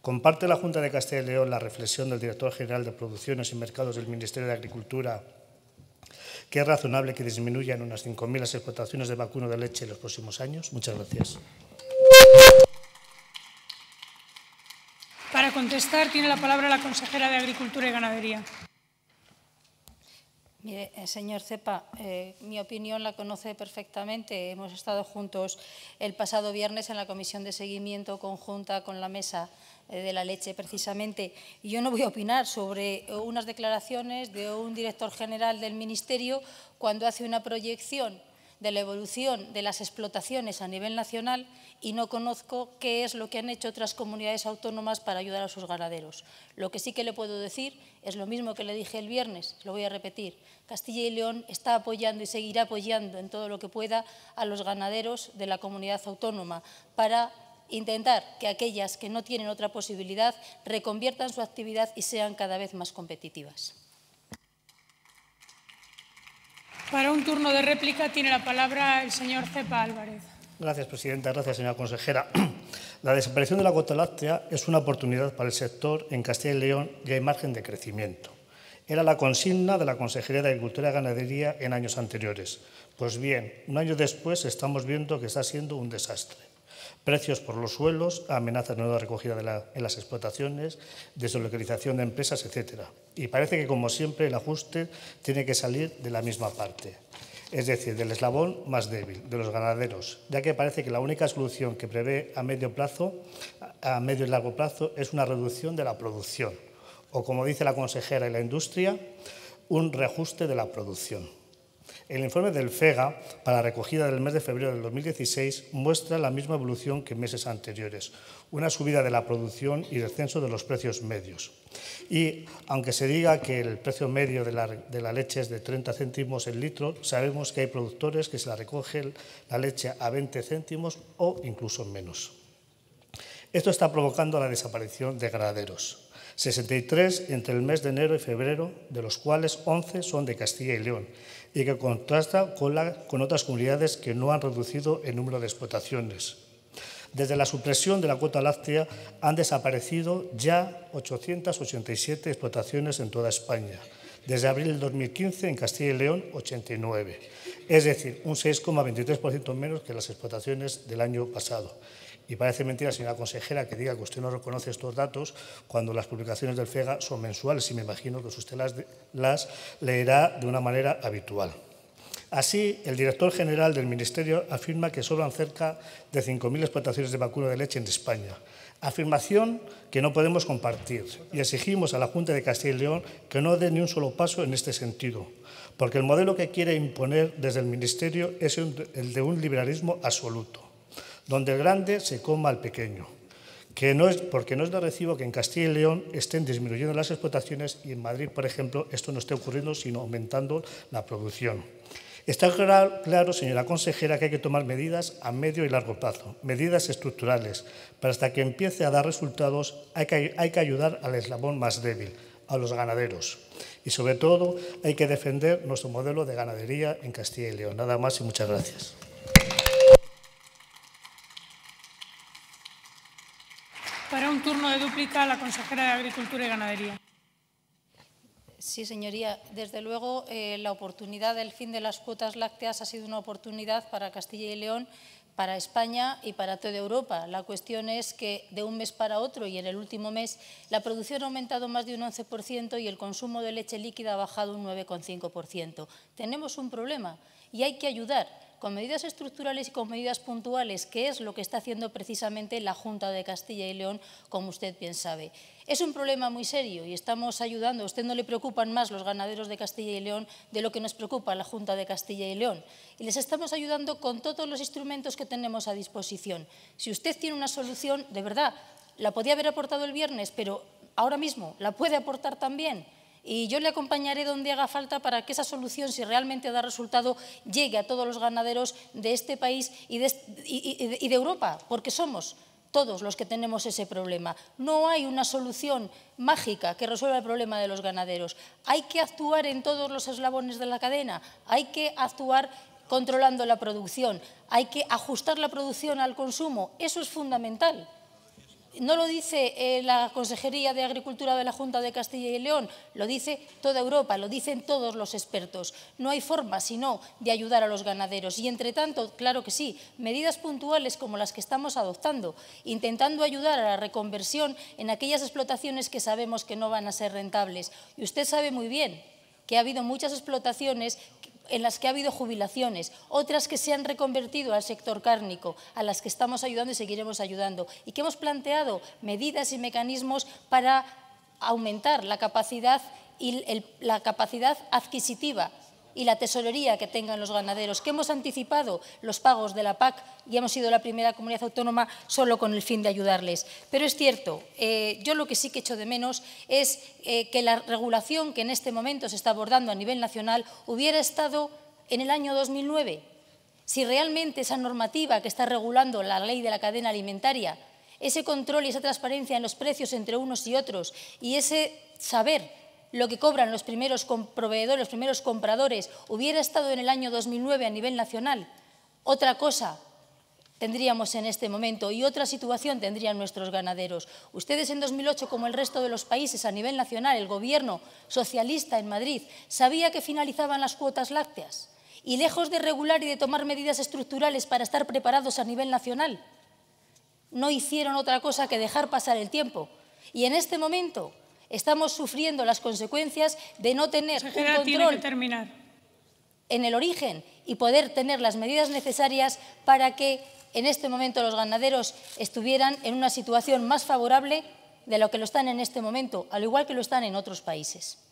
Comparte la Junta de Castilla y León la reflexión del director general de Producciones y Mercados del Ministerio de Agricultura que es razonable que disminuyan unas 5.000 las explotaciones de vacuno de leche en los próximos años. Muchas gracias. Para contestar tiene la palabra la consejera de Agricultura y Ganadería. Eh, señor Cepa, eh, mi opinión la conoce perfectamente. Hemos estado juntos el pasado viernes en la comisión de seguimiento conjunta con la mesa eh, de la leche, precisamente. Y yo no voy a opinar sobre unas declaraciones de un director general del Ministerio cuando hace una proyección de la evolución de las explotaciones a nivel nacional y no conozco qué es lo que han hecho otras comunidades autónomas para ayudar a sus ganaderos. Lo que sí que le puedo decir es lo mismo que le dije el viernes, lo voy a repetir. Castilla y León está apoyando y seguirá apoyando en todo lo que pueda a los ganaderos de la comunidad autónoma para intentar que aquellas que no tienen otra posibilidad reconviertan su actividad y sean cada vez más competitivas. Para un turno de réplica tiene la palabra el señor Cepa Álvarez. Gracias, presidenta. Gracias, señora consejera. La desaparición de la cuota láctea es una oportunidad para el sector en Castilla y León y hay margen de crecimiento. Era la consigna de la Consejería de Agricultura y Ganadería en años anteriores. Pues bien, un año después estamos viendo que está siendo un desastre. Precios por los suelos, amenazas de nueva recogida en las explotaciones, deslocalización de empresas, etc. Y parece que, como siempre, el ajuste tiene que salir de la misma parte, es decir, del eslabón más débil, de los ganaderos, ya que parece que la única solución que prevé a medio plazo, a medio y largo plazo, es una reducción de la producción, o como dice la consejera y la industria, un reajuste de la producción. El informe del FEGA para la recogida del mes de febrero del 2016 muestra la misma evolución que meses anteriores, una subida de la producción y descenso de los precios medios. Y aunque se diga que el precio medio de la, leche es de 30 céntimos el litro, sabemos que hay productores que se la recogen la leche a 20 céntimos o incluso menos. Esto está provocando la desaparición de granaderos. 63 entre el mes de enero y febrero, de los cuales 11 son de Castilla y León, y que contrasta con, otras comunidades que no han reducido el número de explotaciones. Desde la supresión de la cuota láctea han desaparecido ya 887 explotaciones en toda España. Desde abril del 2015 en Castilla y León 89, es decir, un 6,23% menos que las explotaciones del año pasado. Y parece mentira, señora consejera, que diga que usted no reconoce estos datos cuando las publicaciones del FEGA son mensuales y me imagino que usted las, las leerá de una manera habitual. Así, el director general del Ministerio afirma que sobran cerca de 5.000 explotaciones de vacuno de leche en España. Afirmación que no podemos compartir y exigimos a la Junta de Castilla y León que no dé ni un solo paso en este sentido, porque el modelo que quiere imponer desde el Ministerio es el de un liberalismo absoluto donde el grande se coma al pequeño. Que no es, porque no es de recibo que en Castilla y León estén disminuyendo las explotaciones y en Madrid, por ejemplo, esto no esté ocurriendo, sino aumentando la producción. Está claro, señora consejera, que hay que tomar medidas a medio y largo plazo, medidas estructurales, pero hasta que empiece a dar resultados hay que, hay que ayudar al eslabón más débil, a los ganaderos. Y sobre todo hay que defender nuestro modelo de ganadería en Castilla y León. Nada más y muchas gracias. Para un turno de dúplica, la consejera de Agricultura y Ganadería. Sí, señoría. Desde luego, eh, la oportunidad del fin de las cuotas lácteas ha sido una oportunidad para Castilla y León, para España y para toda Europa. La cuestión es que de un mes para otro y en el último mes la producción ha aumentado más de un 11% y el consumo de leche líquida ha bajado un 9,5%. Tenemos un problema y hay que ayudar con medidas estructurales y con medidas puntuales, que es lo que está haciendo precisamente la Junta de Castilla y León, como usted bien sabe. Es un problema muy serio y estamos ayudando. A usted no le preocupan más los ganaderos de Castilla y León de lo que nos preocupa la Junta de Castilla y León. Y les estamos ayudando con todos los instrumentos que tenemos a disposición. Si usted tiene una solución, de verdad, la podía haber aportado el viernes, pero ahora mismo la puede aportar también y yo le acompañaré donde haga falta para que esa solución, si realmente da resultado, llegue a todos los ganaderos de este país y de, Europa, porque somos todos los que tenemos ese problema. No hay una solución mágica que resuelva el problema de los ganaderos. Hay que actuar en todos los eslabones de la cadena, hay que actuar controlando la producción, hay que ajustar la producción al consumo, eso es fundamental no lo dice eh, la Consejería de Agricultura de la Junta de Castilla y León, lo dice toda Europa, lo dicen todos los expertos. No hay forma sino de ayudar a los ganaderos. Y entre tanto, claro que sí, medidas puntuales como las que estamos adoptando, intentando ayudar a la reconversión en aquellas explotaciones que sabemos que no van a ser rentables. Y usted sabe muy bien que ha habido muchas explotaciones en las que ha habido jubilaciones, otras que se han reconvertido al sector cárnico, a las que estamos ayudando y seguiremos ayudando, y que hemos planteado medidas y mecanismos para aumentar la capacidad, y la capacidad adquisitiva y la tesorería que tengan los ganaderos, que hemos anticipado los pagos de la PAC y hemos sido la primera comunidad autónoma solo con el fin de ayudarles. Pero es cierto, eh, yo lo que sí que echo de menos es eh, que la regulación que en este momento se está abordando a nivel nacional hubiera estado en el año 2009. Si realmente esa normativa que está regulando la ley de la cadena alimentaria, ese control y esa transparencia en los precios entre unos y otros y ese saber lo que cobran los primeros proveedores, los primeros compradores, hubiera estado en el año 2009 a nivel nacional, otra cosa tendríamos en este momento y otra situación tendrían nuestros ganaderos. Ustedes en 2008, como el resto de los países a nivel nacional, el gobierno socialista en Madrid, sabía que finalizaban las cuotas lácteas y lejos de regular y de tomar medidas estructurales para estar preparados a nivel nacional, no hicieron otra cosa que dejar pasar el tiempo. Y en este momento Estamos sufriendo las consecuencias de no tener un control terminar. en el origen y poder tener las medidas necesarias para que en este momento los ganaderos estuvieran en una situación más favorable de lo que lo están en este momento, al igual que lo están en otros países.